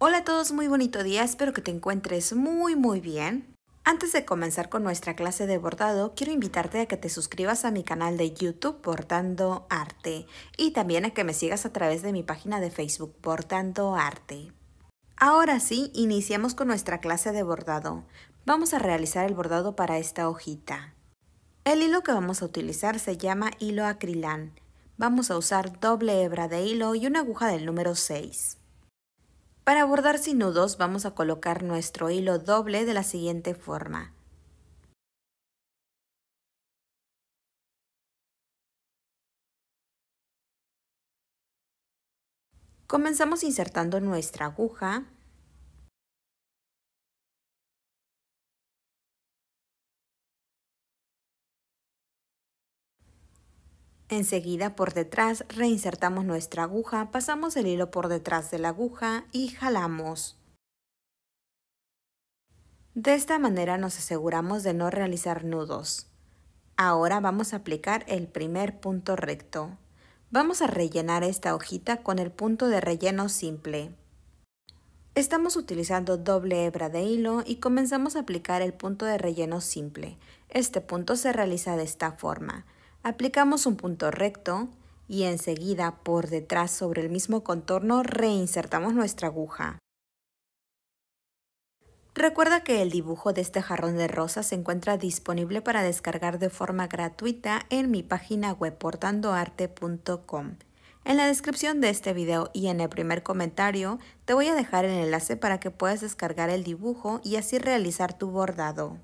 Hola a todos, muy bonito día, espero que te encuentres muy muy bien. Antes de comenzar con nuestra clase de bordado, quiero invitarte a que te suscribas a mi canal de YouTube portando Arte y también a que me sigas a través de mi página de Facebook portando Arte. Ahora sí, iniciamos con nuestra clase de bordado. Vamos a realizar el bordado para esta hojita. El hilo que vamos a utilizar se llama hilo acrilán. Vamos a usar doble hebra de hilo y una aguja del número 6. Para bordar sin nudos vamos a colocar nuestro hilo doble de la siguiente forma. Comenzamos insertando nuestra aguja Enseguida por detrás reinsertamos nuestra aguja, pasamos el hilo por detrás de la aguja y jalamos. De esta manera nos aseguramos de no realizar nudos. Ahora vamos a aplicar el primer punto recto. Vamos a rellenar esta hojita con el punto de relleno simple. Estamos utilizando doble hebra de hilo y comenzamos a aplicar el punto de relleno simple. Este punto se realiza de esta forma. Aplicamos un punto recto y enseguida por detrás sobre el mismo contorno reinsertamos nuestra aguja. Recuerda que el dibujo de este jarrón de rosas se encuentra disponible para descargar de forma gratuita en mi página web portandoarte.com. En la descripción de este video y en el primer comentario te voy a dejar el enlace para que puedas descargar el dibujo y así realizar tu bordado.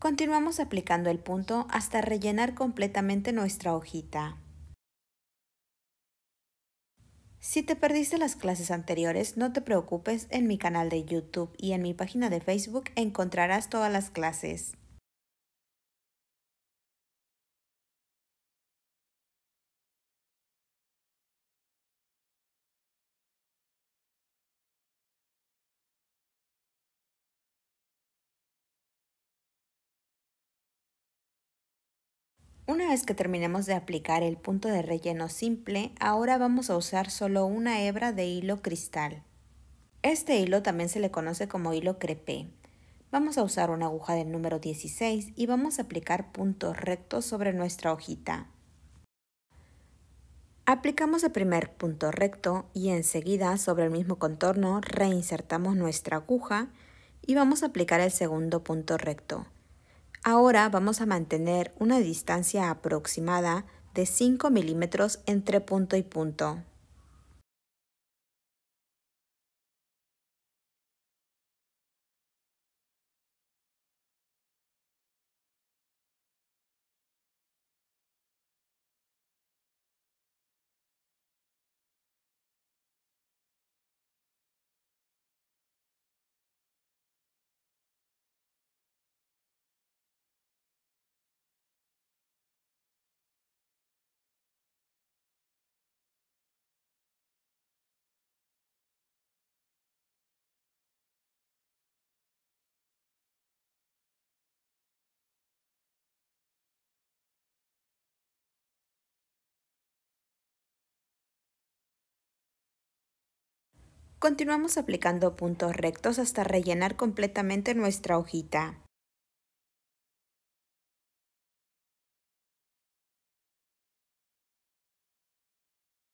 Continuamos aplicando el punto hasta rellenar completamente nuestra hojita. Si te perdiste las clases anteriores, no te preocupes, en mi canal de YouTube y en mi página de Facebook encontrarás todas las clases. Una vez que terminemos de aplicar el punto de relleno simple, ahora vamos a usar solo una hebra de hilo cristal. Este hilo también se le conoce como hilo crepé. Vamos a usar una aguja del número 16 y vamos a aplicar puntos rectos sobre nuestra hojita. Aplicamos el primer punto recto y enseguida sobre el mismo contorno reinsertamos nuestra aguja y vamos a aplicar el segundo punto recto. Ahora vamos a mantener una distancia aproximada de 5 milímetros entre punto y punto. Continuamos aplicando puntos rectos hasta rellenar completamente nuestra hojita.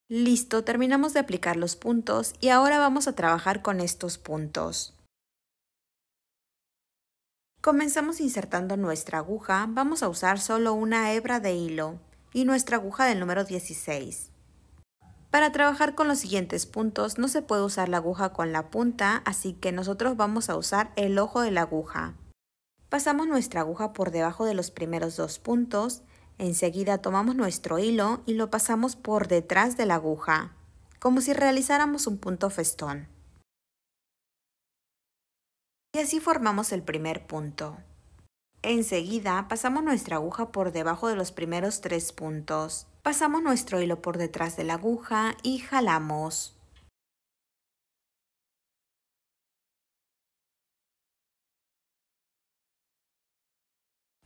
Listo, terminamos de aplicar los puntos y ahora vamos a trabajar con estos puntos. Comenzamos insertando nuestra aguja, vamos a usar solo una hebra de hilo y nuestra aguja del número 16. Para trabajar con los siguientes puntos no se puede usar la aguja con la punta, así que nosotros vamos a usar el ojo de la aguja. Pasamos nuestra aguja por debajo de los primeros dos puntos, enseguida tomamos nuestro hilo y lo pasamos por detrás de la aguja, como si realizáramos un punto festón. Y así formamos el primer punto. Enseguida pasamos nuestra aguja por debajo de los primeros tres puntos. Pasamos nuestro hilo por detrás de la aguja y jalamos.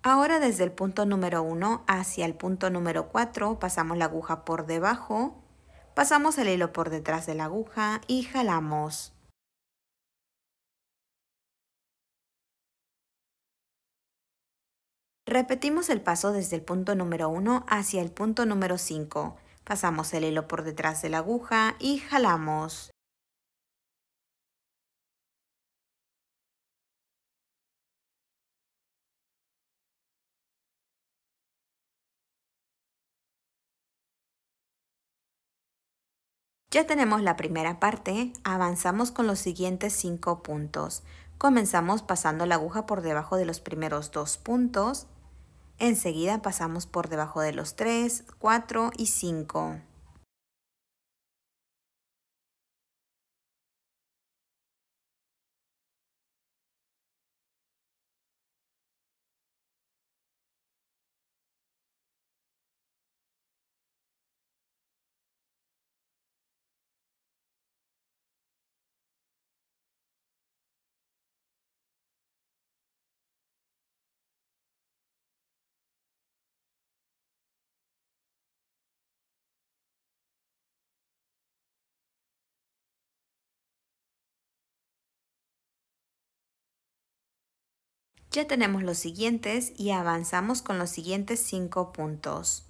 Ahora desde el punto número 1 hacia el punto número 4 pasamos la aguja por debajo, pasamos el hilo por detrás de la aguja y jalamos. Repetimos el paso desde el punto número 1 hacia el punto número 5. Pasamos el hilo por detrás de la aguja y jalamos. Ya tenemos la primera parte, avanzamos con los siguientes 5 puntos. Comenzamos pasando la aguja por debajo de los primeros dos puntos, Enseguida pasamos por debajo de los 3, 4 y 5. Ya tenemos los siguientes y avanzamos con los siguientes cinco puntos.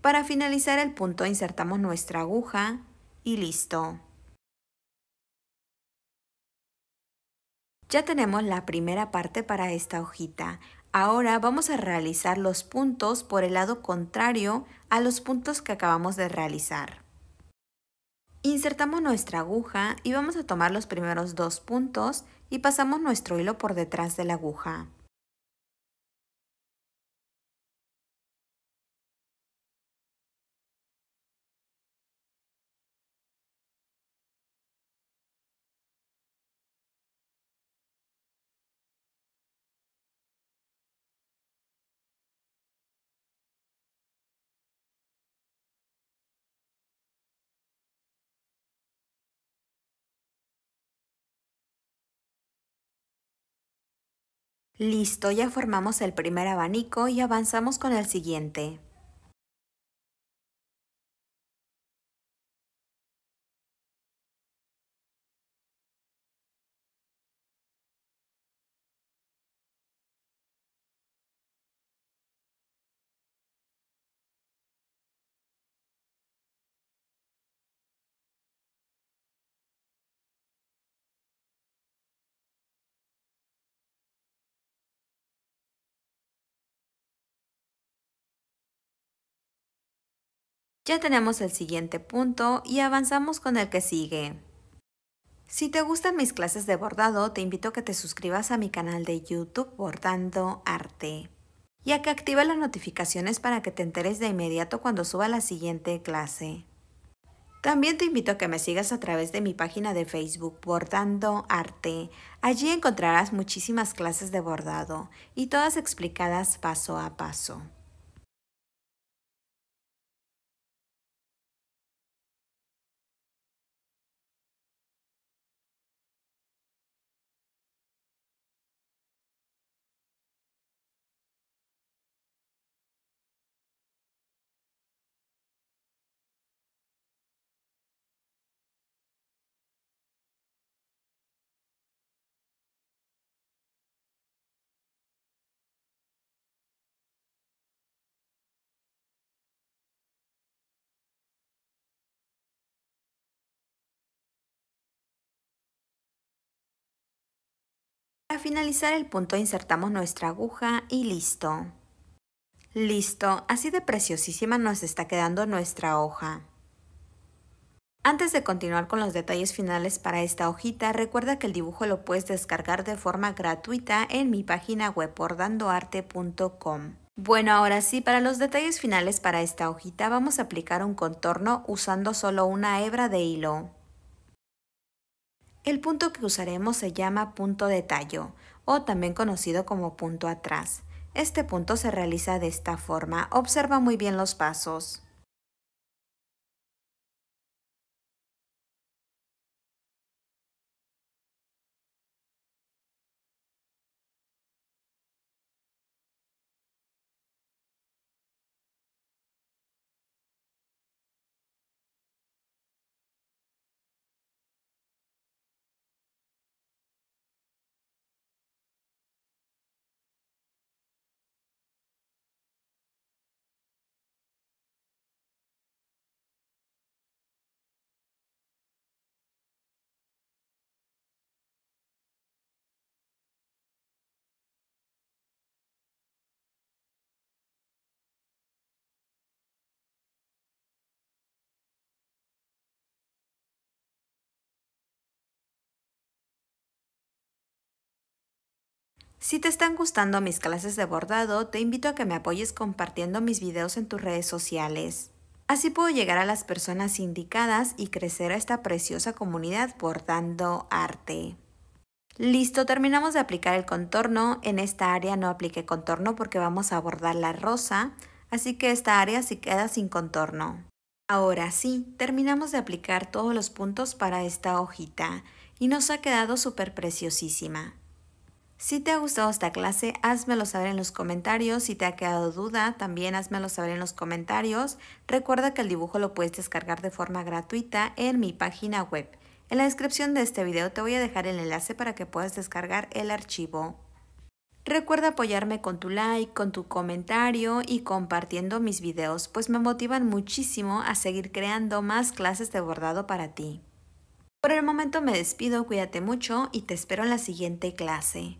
Para finalizar el punto insertamos nuestra aguja y listo. Ya tenemos la primera parte para esta hojita. Ahora vamos a realizar los puntos por el lado contrario a los puntos que acabamos de realizar. Insertamos nuestra aguja y vamos a tomar los primeros dos puntos y pasamos nuestro hilo por detrás de la aguja. Listo, ya formamos el primer abanico y avanzamos con el siguiente. Ya tenemos el siguiente punto y avanzamos con el que sigue. Si te gustan mis clases de bordado, te invito a que te suscribas a mi canal de YouTube Bordando Arte y a que activa las notificaciones para que te enteres de inmediato cuando suba la siguiente clase. También te invito a que me sigas a través de mi página de Facebook Bordando Arte. Allí encontrarás muchísimas clases de bordado y todas explicadas paso a paso. finalizar el punto insertamos nuestra aguja y listo. Listo, así de preciosísima nos está quedando nuestra hoja. Antes de continuar con los detalles finales para esta hojita, recuerda que el dibujo lo puedes descargar de forma gratuita en mi página web bordandoarte.com. Bueno, ahora sí, para los detalles finales para esta hojita vamos a aplicar un contorno usando solo una hebra de hilo. El punto que usaremos se llama punto de tallo o también conocido como punto atrás. Este punto se realiza de esta forma. Observa muy bien los pasos. Si te están gustando mis clases de bordado, te invito a que me apoyes compartiendo mis videos en tus redes sociales. Así puedo llegar a las personas indicadas y crecer a esta preciosa comunidad bordando arte. Listo, terminamos de aplicar el contorno. En esta área no apliqué contorno porque vamos a bordar la rosa, así que esta área sí queda sin contorno. Ahora sí, terminamos de aplicar todos los puntos para esta hojita y nos ha quedado súper preciosísima. Si te ha gustado esta clase, házmelo saber en los comentarios. Si te ha quedado duda, también házmelo saber en los comentarios. Recuerda que el dibujo lo puedes descargar de forma gratuita en mi página web. En la descripción de este video te voy a dejar el enlace para que puedas descargar el archivo. Recuerda apoyarme con tu like, con tu comentario y compartiendo mis videos, pues me motivan muchísimo a seguir creando más clases de bordado para ti. Por el momento me despido, cuídate mucho y te espero en la siguiente clase.